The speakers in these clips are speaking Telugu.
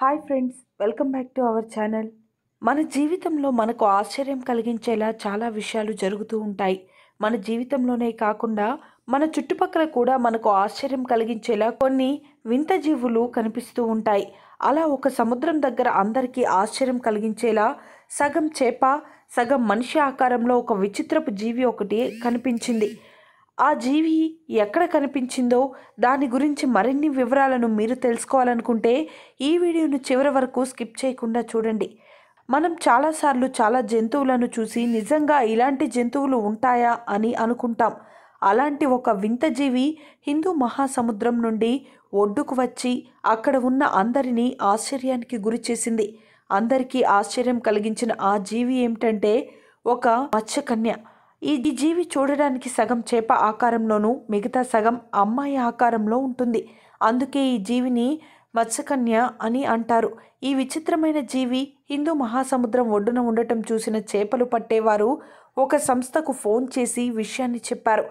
hi friends welcome back to our channel మన జీవితంలో మనకు ఆశ్చర్యం కలిగించేలా చాలా విషయాలు జరుగుతూ ఉంటాయి మన జీవితంలోనే కాకుండా మన చుట్టుపక్కల కూడా మనకు ఆశ్చర్యం కలిగించేలా కొన్ని వింత జీవులు కనిపిస్తూ ఉంటాయి అలా ఒక సముద్రం దగ్గర అందరికీ ఆశ్చర్యం కలిగించేలా సగం చేప సగం మనిషి ఆకారంలో ఒక విచిత్రపు జీవి ఒకటి కనిపించింది ఆ జీవి ఎక్కడ కనిపించిందో దాని గురించి మరిన్ని వివరాలను మీరు తెలుసుకోవాలనుకుంటే ఈ వీడియోను చివరి వరకు స్కిప్ చేయకుండా చూడండి మనం చాలాసార్లు చాలా జంతువులను చూసి నిజంగా ఇలాంటి జంతువులు ఉంటాయా అని అనుకుంటాం అలాంటి ఒక వింత జీవి హిందూ మహాసముద్రం నుండి ఒడ్డుకు వచ్చి అక్కడ ఉన్న అందరినీ ఆశ్చర్యానికి గురిచేసింది అందరికీ ఆశ్చర్యం కలిగించిన ఆ జీవి ఏమిటంటే ఒక మత్స్యకన్య ఈ జీవి చూడడానికి సగం చేప ఆకారంలోనూ మిగతా సగం అమ్మాయి ఆకారంలో ఉంటుంది అందుకే ఈ జీవిని మత్స్యకన్య అని అంటారు ఈ విచిత్రమైన జీవి హిందూ మహాసముద్రం ఒడ్డున ఉండటం చూసిన చేపలు పట్టేవారు ఒక సంస్థకు ఫోన్ చేసి విషయాన్ని చెప్పారు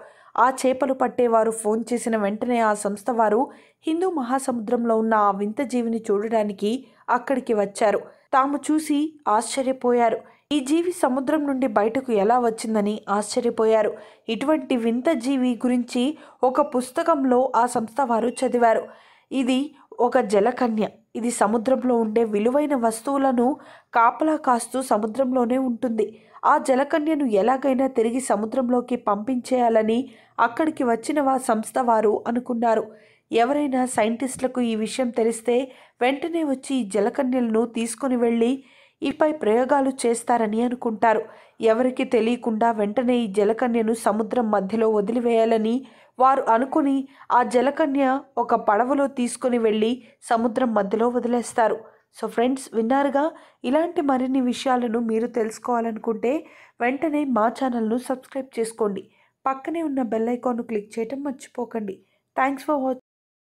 ఆ చేపలు పట్టేవారు ఫోన్ చేసిన వెంటనే ఆ సంస్థ వారు హిందూ మహాసముద్రంలో ఉన్న ఆ వింత జీవిని చూడడానికి అక్కడికి వచ్చారు తాము చూసి ఆశ్చర్యపోయారు ఈ జీవి సముద్రం నుండి బయటకు ఎలా వచ్చిందని ఆశ్చర్యపోయారు ఇటువంటి వింత జీవి గురించి ఒక పుస్తకంలో ఆ సంస్థ వారు చదివారు ఇది ఒక జలకన్య ఇది సముద్రంలో ఉండే విలువైన వస్తువులను కాపలా కాస్తూ సముద్రంలోనే ఉంటుంది ఆ జలకన్యను ఎలాగైనా తిరిగి సముద్రంలోకి పంపించేయాలని అక్కడికి వచ్చిన సంస్థ వారు అనుకున్నారు ఎవరైనా సైంటిస్టులకు ఈ విషయం తెలిస్తే వెంటనే వచ్చి ఈ జలకన్యలను తీసుకుని వెళ్ళి ఈపై ప్రయోగాలు చేస్తారని అనుకుంటారు ఎవరికి తెలియకుండా వెంటనే ఈ జలకన్యను సముద్రం మధ్యలో వదిలివేయాలని వారు అనుకుని ఆ జలకన్య ఒక పడవలో తీసుకుని వెళ్ళి సముద్రం మధ్యలో వదిలేస్తారు సో ఫ్రెండ్స్ విన్నారుగా ఇలాంటి మరిన్ని విషయాలను మీరు తెలుసుకోవాలనుకుంటే వెంటనే మా ఛానల్ను సబ్స్క్రైబ్ చేసుకోండి పక్కనే ఉన్న బెల్ ఐకాన్ను క్లిక్ చేయటం మర్చిపోకండి థ్యాంక్స్ ఫర్ వాచ్